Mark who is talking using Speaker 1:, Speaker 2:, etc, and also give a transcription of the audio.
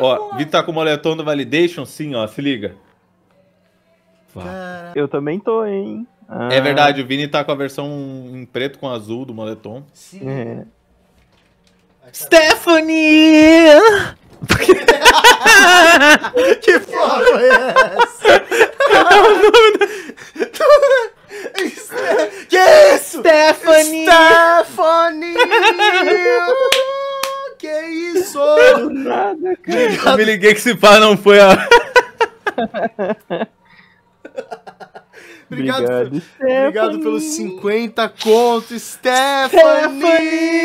Speaker 1: Ó, Vini tá com o moletom do Validation, sim, ó, se liga. Eu também tô, hein? É ah. É verdade, o Vini tá com a versão em preto com azul do moletom. Sim. É. Stephanie! que foda é essa? que isso? Stephanie! Stephanie! sono. Nada, cara. Eu me liguei que esse pá não foi a. Obrigado, obrigado, obrigado pelos 50 contos, Stephanie! Stephanie!